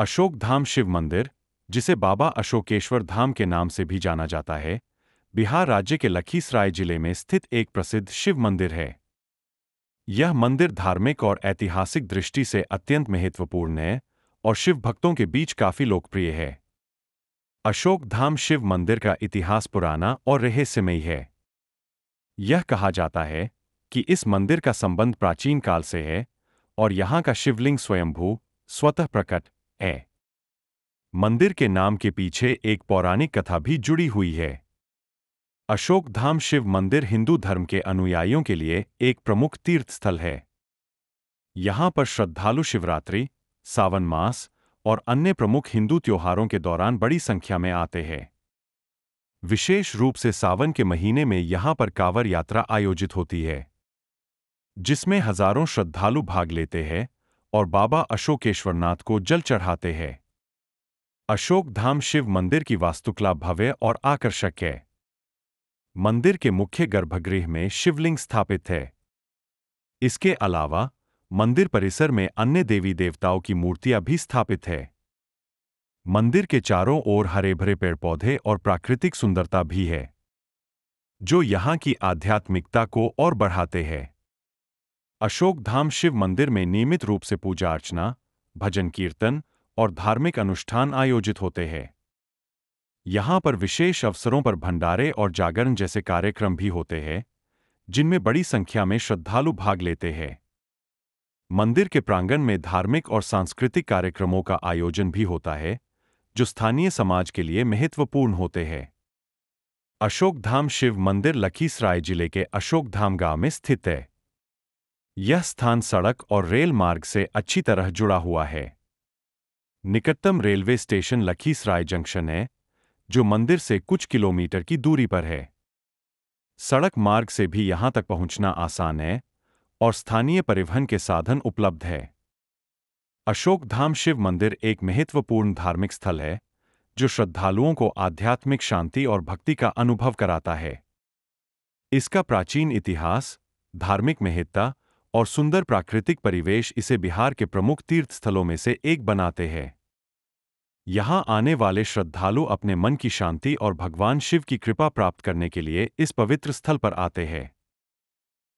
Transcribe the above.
अशोक धाम शिव मंदिर जिसे बाबा अशोकेश्वर धाम के नाम से भी जाना जाता है बिहार राज्य के लखीसराय जिले में स्थित एक प्रसिद्ध शिव मंदिर है यह मंदिर धार्मिक और ऐतिहासिक दृष्टि से अत्यंत महत्वपूर्ण है और शिव भक्तों के बीच काफी लोकप्रिय है अशोक धाम शिव मंदिर का इतिहास पुराना और रहस्यमयी है यह कहा जाता है कि इस मंदिर का संबंध प्राचीन काल से है और यहां का शिवलिंग स्वयंभू स्वतः प्रकट ए मंदिर के नाम के पीछे एक पौराणिक कथा भी जुड़ी हुई है अशोक धाम शिव मंदिर हिंदू धर्म के अनुयायियों के लिए एक प्रमुख तीर्थ स्थल है यहां पर श्रद्धालु शिवरात्रि सावन मास और अन्य प्रमुख हिंदू त्योहारों के दौरान बड़ी संख्या में आते हैं विशेष रूप से सावन के महीने में यहां पर कांवर यात्रा आयोजित होती है जिसमें हजारों श्रद्धालु भाग लेते हैं और बाबा अशोकेश्वरनाथ को जल चढ़ाते हैं अशोक धाम शिव मंदिर की वास्तुकला भव्य और आकर्षक है मंदिर के मुख्य गर्भगृह में शिवलिंग स्थापित है इसके अलावा मंदिर परिसर में अन्य देवी देवताओं की मूर्तियां भी स्थापित है मंदिर के चारों ओर हरे भरे पेड़ पौधे और प्राकृतिक सुंदरता भी है जो यहां की आध्यात्मिकता को और बढ़ाते हैं अशोक धाम शिव मंदिर में नियमित रूप से पूजा अर्चना भजन कीर्तन और धार्मिक अनुष्ठान आयोजित होते हैं यहाँ पर विशेष अवसरों पर भंडारे और जागरण जैसे कार्यक्रम भी होते हैं जिनमें बड़ी संख्या में श्रद्धालु भाग लेते हैं मंदिर के प्रांगण में धार्मिक और सांस्कृतिक कार्यक्रमों का आयोजन भी होता है जो स्थानीय समाज के लिए महत्वपूर्ण होते हैं अशोकधाम शिव मंदिर लखीसराय जिले के अशोकधाम गांव में स्थित है यह स्थान सड़क और रेल मार्ग से अच्छी तरह जुड़ा हुआ है निकटतम रेलवे स्टेशन लखीसराय जंक्शन है जो मंदिर से कुछ किलोमीटर की दूरी पर है सड़क मार्ग से भी यहां तक पहुंचना आसान है और स्थानीय परिवहन के साधन उपलब्ध है अशोक धाम शिव मंदिर एक महत्वपूर्ण धार्मिक स्थल है जो श्रद्धालुओं को आध्यात्मिक शांति और भक्ति का अनुभव कराता है इसका प्राचीन इतिहास धार्मिक महत्ता और सुंदर प्राकृतिक परिवेश इसे बिहार के प्रमुख तीर्थ स्थलों में से एक बनाते हैं यहां आने वाले श्रद्धालु अपने मन की शांति और भगवान शिव की कृपा प्राप्त करने के लिए इस पवित्र स्थल पर आते हैं